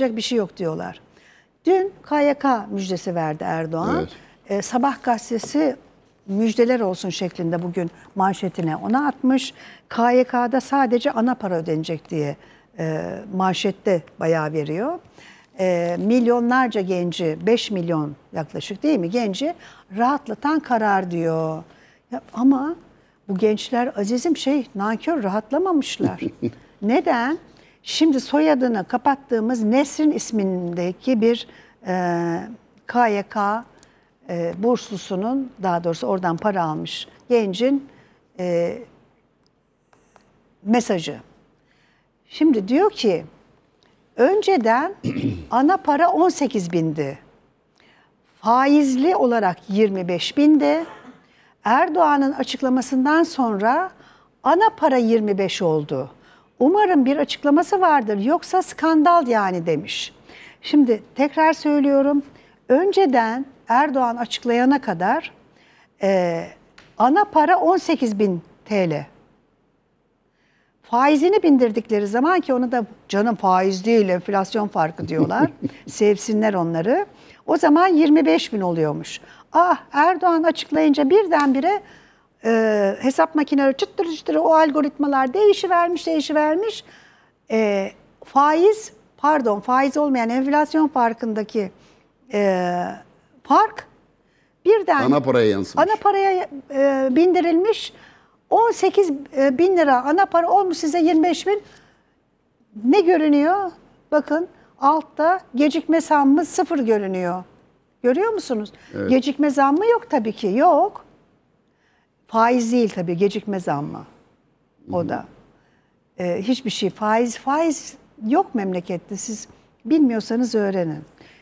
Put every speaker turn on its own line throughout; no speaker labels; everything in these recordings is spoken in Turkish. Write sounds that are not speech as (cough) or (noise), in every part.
bir şey yok diyorlar. Dün KYK müjdesi verdi Erdoğan. Evet. Ee, sabah gazetesi müjdeler olsun şeklinde bugün manşetine ona atmış. KYK'da sadece ana para ödenecek diye e, manşette bayağı veriyor. E, milyonlarca genci, 5 milyon yaklaşık değil mi genci rahatlatan karar diyor. Ya, ama bu gençler azizim şey nankör rahatlamamışlar. (laughs) Neden? Şimdi soyadını kapattığımız Nesrin ismindeki bir e, KYK e, burslusunun daha doğrusu oradan para almış gencin e, mesajı. Şimdi diyor ki önceden (clears throat) ana para 18 bindi. Faizli olarak 25 bindi. Erdoğan'ın açıklamasından sonra ana para 25 oldu. Umarım bir açıklaması vardır yoksa skandal yani demiş. Şimdi tekrar söylüyorum. Önceden Erdoğan açıklayana kadar e, ana para 18 bin TL. Faizini bindirdikleri zaman ki onu da canım faiz değil enflasyon farkı diyorlar. (laughs) Sevsinler onları. O zaman 25 bin oluyormuş. Ah Erdoğan açıklayınca birdenbire e, hesap makineleri çıttır çıttır o algoritmalar değişivermiş değişivermiş. E, faiz pardon faiz olmayan enflasyon farkındaki e, fark birden ana paraya yansımış. Ana paraya e, bindirilmiş 18 e, bin lira ana para olmuş size 25 bin. Ne görünüyor? Bakın altta gecikme zammı sıfır görünüyor. Görüyor musunuz? Evet. Gecikme zammı yok tabii ki. Yok. Faiz değil tabii gecikme zammı o da. Ee, hiçbir şey faiz faiz yok memlekette siz bilmiyorsanız öğrenin.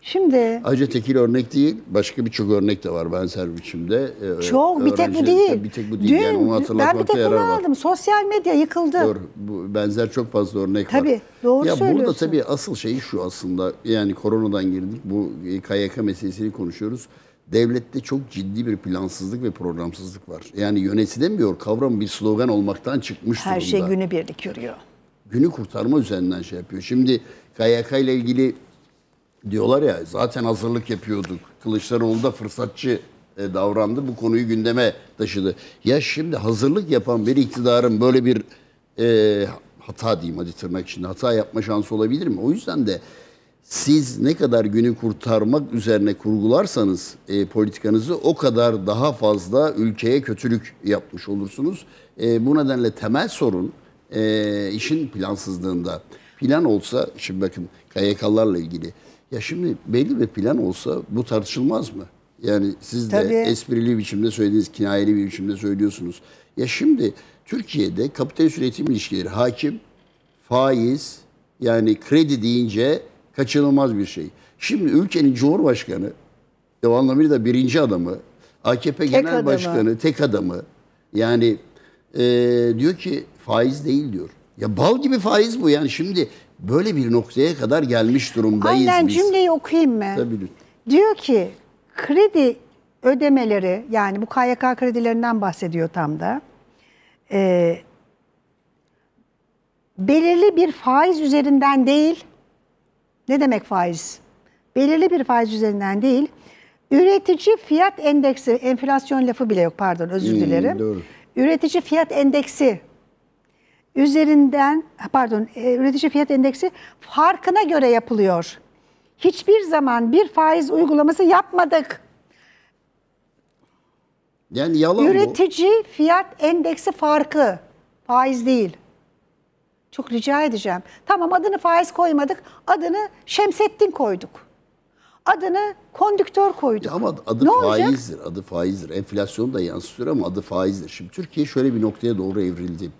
Şimdi
Ayrıca tekil örnek değil, başka birçok örnek de var ben biçimde. Ee, çok bir tek bu değil. Bir tek bu değil. Dün, yani onu ben bir tek bunu aldım.
Var. Sosyal medya yıkıldı. Doğru.
Bu, benzer çok fazla örnek tabii, var. Tabii doğru ya söylüyorsun. Burada tabii asıl şey şu aslında yani koronadan girdik bu KYK meselesini konuşuyoruz devlette çok ciddi bir plansızlık ve programsızlık var. Yani yönetilemiyor kavram bir slogan olmaktan çıkmış Her durumda. Her şey
günü birlik yürüyor.
Günü kurtarma üzerinden şey yapıyor. Şimdi KYK ile ilgili diyorlar ya zaten hazırlık yapıyorduk. Kılıçdaroğlu da fırsatçı e, davrandı. Bu konuyu gündeme taşıdı. Ya şimdi hazırlık yapan bir iktidarın böyle bir e, hata diyeyim hadi tırnak içinde hata yapma şansı olabilir mi? O yüzden de siz ne kadar günü kurtarmak üzerine kurgularsanız e, politikanızı o kadar daha fazla ülkeye kötülük yapmış olursunuz. E, bu nedenle temel sorun e, işin plansızlığında. Plan olsa, şimdi bakın KYK'larla ilgili. Ya şimdi belli bir plan olsa bu tartışılmaz mı? Yani siz de Tabii. esprili biçimde söylediğiniz, kinayeli bir biçimde söylüyorsunuz. Ya şimdi Türkiye'de kapital üretim ilişkileri hakim, faiz, yani kredi deyince kaçınılmaz bir şey. Şimdi ülkenin Cumhurbaşkanı, devamlı da birinci adamı, AKP tek Genel adamı. Başkanı, tek adamı. Yani e, diyor ki faiz değil diyor. Ya bal gibi faiz bu yani şimdi böyle bir noktaya kadar gelmiş durumdayız Aynen, biz. cümleyi
okuyayım mı? Tabii lütfen. Diyor ki kredi ödemeleri yani bu KYK kredilerinden bahsediyor tam da. E, belirli bir faiz üzerinden değil ne demek faiz? Belirli bir faiz üzerinden değil, üretici fiyat endeksi, enflasyon lafı bile yok pardon özür hmm, dilerim. Hmm, doğru. Üretici fiyat endeksi üzerinden pardon e, üretici fiyat endeksi farkına göre yapılıyor. Hiçbir zaman bir faiz uygulaması yapmadık.
Yani yalan Üretici
bu. fiyat endeksi farkı faiz değil. Çok rica edeceğim. Tamam adını faiz koymadık. Adını Şemsettin koyduk. Adını kondüktör koyduk. Ya ama adı ne faizdir.
Olacak? Adı faizdir. Enflasyon da yansıtıyor ama adı faizdir. Şimdi Türkiye şöyle bir noktaya doğru evrildi.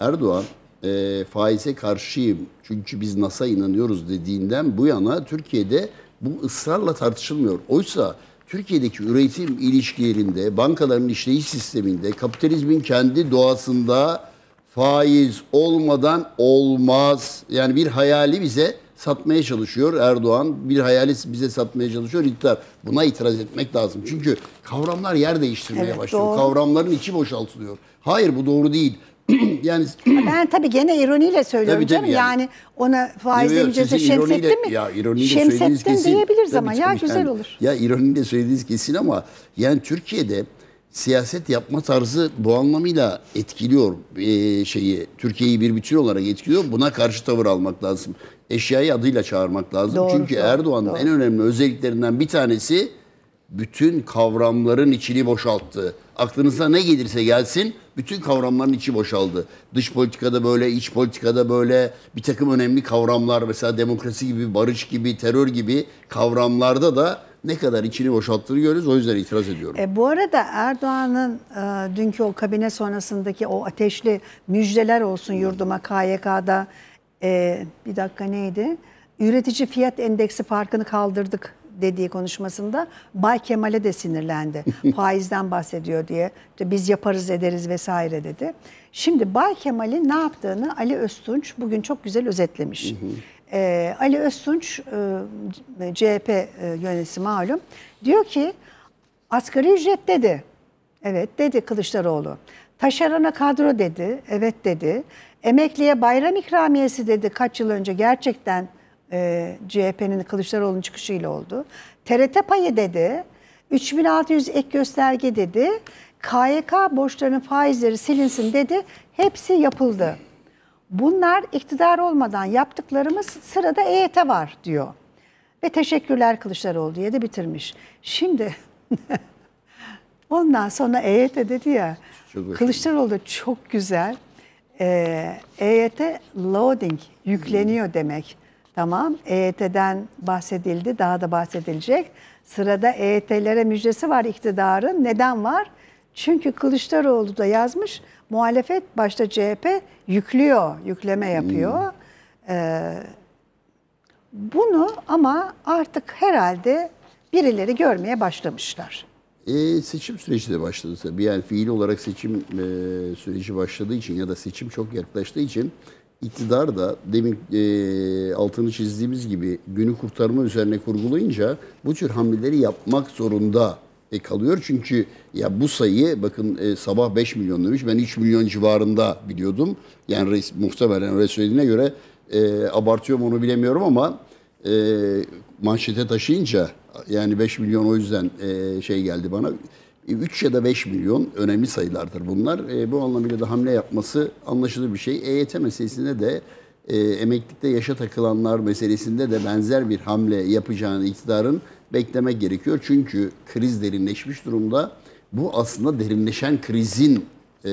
Erdoğan e, faize karşıyım çünkü biz NASA inanıyoruz dediğinden bu yana Türkiye'de bu ısrarla tartışılmıyor. Oysa Türkiye'deki üretim ilişkilerinde, bankaların işleyiş sisteminde, kapitalizmin kendi doğasında faiz olmadan olmaz. Yani bir hayali bize satmaya çalışıyor Erdoğan. Bir hayali bize satmaya çalışıyor iktidar. Buna itiraz etmek lazım. Çünkü kavramlar yer değiştirmeye evet, başlıyor. Doğru. Kavramların içi boşaltılıyor. Hayır bu doğru değil. (clears throat) yani
ben tabii gene ironiyle söylüyorum tabii, tabii canım. Yani. yani ona faiz demeyeceğiz Şemsettin mi? Ya ironiyle Şemsettin söylediğiniz kesin. diyebiliriz ama ya güzel yani, olur.
Ya ironiyle söylediğiniz kesin ama yani Türkiye'de siyaset yapma tarzı bu anlamıyla etkiliyor e, şeyi. Türkiye'yi bir bütün olarak etkiliyor. Buna karşı tavır almak lazım. Eşyayı adıyla çağırmak lazım. Doğru, Çünkü doğru, Erdoğan'ın doğru. en önemli özelliklerinden bir tanesi bütün kavramların içini boşalttı. Aklınıza ne gelirse gelsin bütün kavramların içi boşaldı. Dış politikada böyle, iç politikada böyle bir takım önemli kavramlar mesela demokrasi gibi, barış gibi, terör gibi kavramlarda da ne kadar içini boşalttığını görüyoruz. O yüzden itiraz ediyorum.
E, bu arada Erdoğan'ın e, dünkü o kabine sonrasındaki o ateşli müjdeler olsun yurduma KYK'da e, bir dakika neydi? Üretici fiyat endeksi farkını kaldırdık dediği konuşmasında Bay Kemal'e de sinirlendi. (laughs) Faizden bahsediyor diye. biz yaparız ederiz vesaire dedi. Şimdi Bay Kemal'in ne yaptığını Ali Öztunç bugün çok güzel özetlemiş. E, Ali Öztunç, e, CHP e, e yönetisi malum, diyor ki asgari ücret dedi. Evet dedi Kılıçdaroğlu. Taşerona kadro dedi. Evet dedi. Emekliye bayram ikramiyesi dedi kaç yıl önce gerçekten e, CHP'nin Kılıçdaroğlu'nun çıkışıyla oldu. TRT payı dedi. 3600 ek gösterge dedi. KYK borçlarının faizleri silinsin dedi. Hepsi yapıldı. Bunlar iktidar olmadan yaptıklarımız sırada EYT var diyor. Ve teşekkürler Kılıçdaroğlu diye de bitirmiş. Şimdi (laughs) ondan sonra EYT dedi ya çok Kılıçdaroğlu da çok güzel e, EYT loading yükleniyor demek. Tamam EYT'den bahsedildi daha da bahsedilecek. Sırada EYT'lere müjdesi var iktidarın. Neden var? Çünkü Kılıçdaroğlu da yazmış, muhalefet başta CHP yüklüyor, yükleme yapıyor. Hmm. Ee, bunu ama artık herhalde birileri görmeye başlamışlar.
E, seçim süreci de başladı tabii. Yani fiil olarak seçim e, süreci başladığı için ya da seçim çok yaklaştığı için iktidar da demin e, altını çizdiğimiz gibi günü kurtarma üzerine kurgulayınca bu tür hamleleri yapmak zorunda e, kalıyor. Çünkü ya bu sayı bakın e, sabah 5 milyon demiş. Ben 3 milyon civarında biliyordum. Yani reis, muhtemelen öyle söylediğine göre e, abartıyor mu onu bilemiyorum ama e, manşete taşıyınca yani 5 milyon o yüzden e, şey geldi bana. 3 e, ya da 5 milyon önemli sayılardır bunlar. E, bu anlamıyla da hamle yapması anlaşılır bir şey. EYT meselesinde de e, emeklilikte yaşa takılanlar meselesinde de benzer bir hamle yapacağını iktidarın beklemek gerekiyor. Çünkü kriz derinleşmiş durumda. Bu aslında derinleşen krizin e,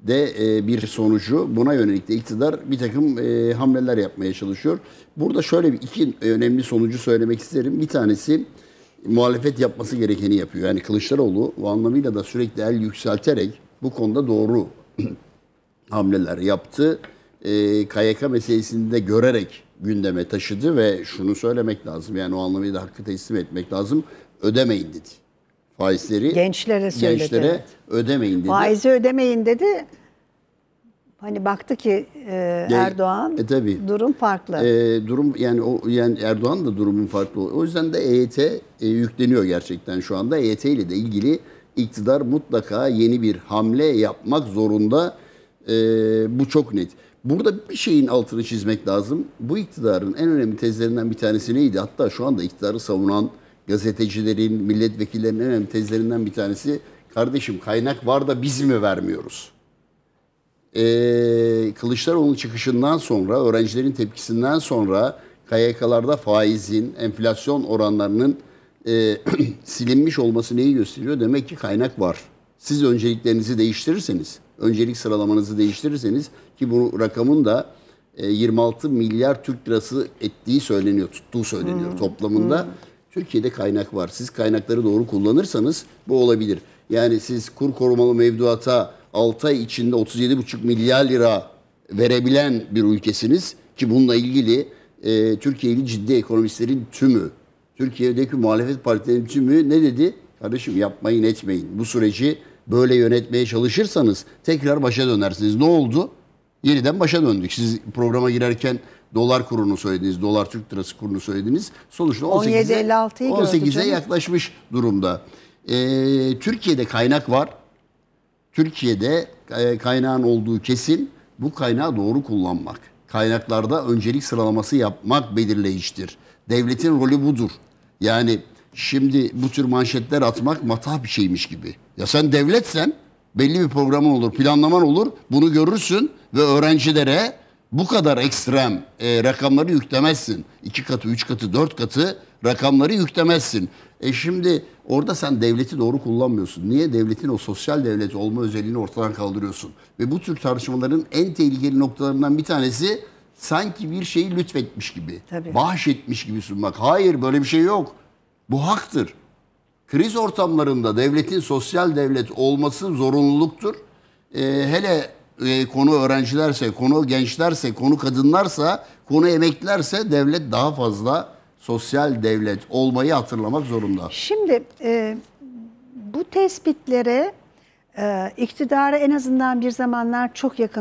de e, bir sonucu. Buna yönelik de iktidar bir takım e, hamleler yapmaya çalışıyor. Burada şöyle bir iki önemli sonucu söylemek isterim. Bir tanesi muhalefet yapması gerekeni yapıyor. Yani Kılıçdaroğlu bu anlamıyla da sürekli el yükselterek bu konuda doğru (clears throat) hamleler yaptı. E, KYK meselesini de görerek gündeme taşıdı ve şunu söylemek lazım. Yani o anlamıyla da hakkı teslim etmek lazım. Ödemeyin dedi. Faizleri gençlere söyledi. Gençlere ödemeyin dedi. Faizi
ödemeyin dedi. Hani baktı ki e, Erdoğan e, tabii. durum farklı.
E, durum yani o yani Erdoğan da durumun farklı. O yüzden de EYT e, yükleniyor gerçekten şu anda. EYT ile de ilgili iktidar mutlaka yeni bir hamle yapmak zorunda. E, bu çok net. Burada bir şeyin altını çizmek lazım. Bu iktidarın en önemli tezlerinden bir tanesi neydi? Hatta şu anda iktidarı savunan gazetecilerin, milletvekillerinin en önemli tezlerinden bir tanesi kardeşim kaynak var da biz mi vermiyoruz? Ee, Kılıçdaroğlu'nun çıkışından sonra, öğrencilerin tepkisinden sonra KYK'larda faizin, enflasyon oranlarının e, (clears throat) silinmiş olması neyi gösteriyor? Demek ki kaynak var. Siz önceliklerinizi değiştirirseniz öncelik sıralamanızı değiştirirseniz ki bu rakamın da 26 e, milyar Türk lirası ettiği söyleniyor, tuttuğu söyleniyor hmm. toplamında. Hmm. Türkiye'de kaynak var. Siz kaynakları doğru kullanırsanız bu olabilir. Yani siz kur korumalı mevduata 6 ay içinde 37,5 milyar lira verebilen bir ülkesiniz ki bununla ilgili e, Türkiye'li ciddi ekonomistlerin tümü, Türkiye'deki muhalefet partilerinin tümü ne dedi? Kardeşim yapmayın etmeyin. Bu süreci böyle yönetmeye çalışırsanız tekrar başa dönersiniz. Ne oldu? Yeniden başa döndük. Siz programa girerken dolar kurunu söylediniz, dolar Türk lirası kurunu söylediniz. Sonuçta 18'e 18'e yaklaşmış durumda. Ee, Türkiye'de kaynak var. Türkiye'de e, kaynağın olduğu kesin. Bu kaynağı doğru kullanmak. Kaynaklarda öncelik sıralaması yapmak belirleyicidir. Devletin rolü budur. Yani şimdi bu tür manşetler atmak matah bir şeymiş gibi. Ya sen devletsen belli bir programın olur, planlaman olur. Bunu görürsün ve öğrencilere bu kadar ekstrem e, rakamları yüklemezsin. İki katı, üç katı, dört katı rakamları yüklemezsin. E şimdi orada sen devleti doğru kullanmıyorsun. Niye devletin o sosyal devlet olma özelliğini ortadan kaldırıyorsun? Ve bu tür tartışmaların en tehlikeli noktalarından bir tanesi sanki bir şeyi lütfetmiş gibi, Tabii. bahşetmiş gibi sunmak. Hayır böyle bir şey yok. Bu haktır. Kriz ortamlarında devletin sosyal devlet olması zorunluluktur. E, hele e, konu öğrencilerse, konu gençlerse, konu kadınlarsa, konu emeklilerse devlet daha fazla sosyal devlet olmayı hatırlamak zorunda.
Şimdi e, bu tespitlere e, iktidara en azından bir zamanlar çok yakın